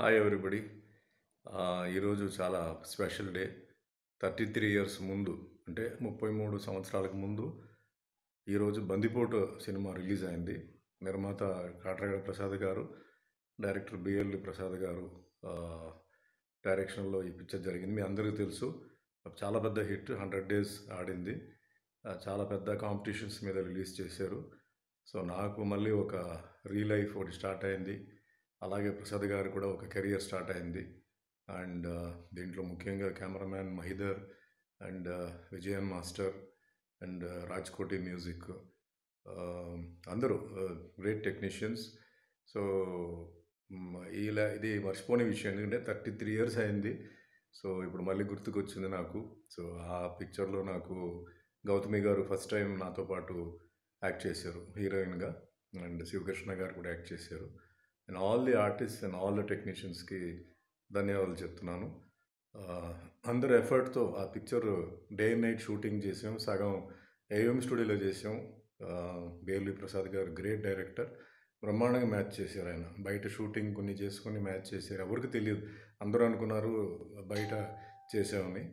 hi everybody ఈరోజు చాలా special day thirty three years ముందు అంటే ముప్పై మూడు సంవత్సరాలకు ముందు ఈరోజు బందిపోటు సినిమా రిలీజ్ అయింది నిర్మాత కాట్రగడ ప్రసాద్ గారు డైరెక్టర్ బిఎల్ ప్రసాద్ గారు డైరెక్షన్లో ఈ పిక్చర్ జరిగింది మీ అందరికీ తెలుసు చాలా పెద్ద హిట్ హండ్రెడ్ డేస్ ఆడింది చాలా పెద్ద కాంపిటీషన్స్ మీద రిలీజ్ చేశారు సో నాకు మళ్ళీ ఒక రీ లైఫ్ ఒకటి స్టార్ట్ అయింది అలాగే ప్రసాద్ గారు కూడా ఒక కెరియర్ స్టార్ట్ అయింది అండ్ దీంట్లో ముఖ్యంగా cameraman Mahidhar and Vijayan master and Rajkoti music అందరూ గ్రేట్ టెక్నీషియన్స్ సో ఇలా ఇది మర్చిపోని విషయం ఎందుకంటే థర్టీ త్రీ ఇయర్స్ అయింది సో ఇప్పుడు మళ్ళీ గుర్తుకొచ్చింది నాకు సో ఆ పిక్చర్లో నాకు గౌతమి గారు ఫస్ట్ టైం నాతో పాటు యాక్ట్ చేశారు హీరోయిన్గా అండ్ శివకృష్ణ గారు కూడా యాక్ట్ చేశారు and all the artist and all the టెక్నీషియన్స్కి ధన్యవాదాలు చెప్తున్నాను అందరు ఎఫర్ట్తో ఆ పిక్చర్ డే నైట్ షూటింగ్ చేసాం సగం ఏఎం స్టూడియోలో చేసాం బేర్లి ప్రసాద్ గారు గ్రేట్ డైరెక్టర్ బ్రహ్మాండంగా మ్యాచ్ చేశారు ఆయన బయట షూటింగ్ కొన్ని చేసుకొని మ్యాచ్ చేశారు ఎవరికి తెలియదు అందరూ అనుకున్నారు బయట చేసామని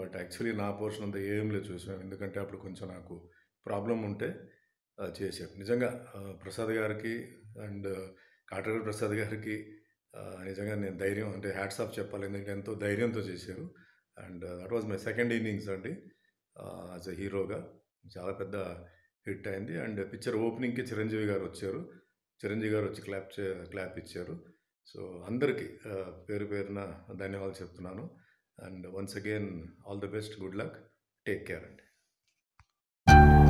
బట్ యాక్చువల్లీ నా పోర్షన్ అంతా ఏఎంలో చూసాం ఎందుకంటే అప్పుడు కొంచెం నాకు ప్రాబ్లం ఉంటే చేశాం నిజంగా ప్రసాద్ గారికి అండ్ కాటరగూడ ప్రసాద్ గారికి నిజంగా నేను ధైర్యం అంటే హ్యాట్స్ ఆఫ్ చెప్పాలి ఎందుకంటే ఎంతో ధైర్యంతో చేశారు and that was my second innings అండి యాజ్ uh, అ హీరోగా చాలా పెద్ద హిట్ అయింది అండ్ పిక్చర్ ఓపెనింగ్కి చిరంజీవి గారు వచ్చారు చిరంజీవి గారు వచ్చి క్లాప్ చే క్లాప్ ఇచ్చారు సో అందరికీ uh, పేరు పేరున ధన్యవాదాలు చెప్తున్నాను and once again all the best good luck take care అండి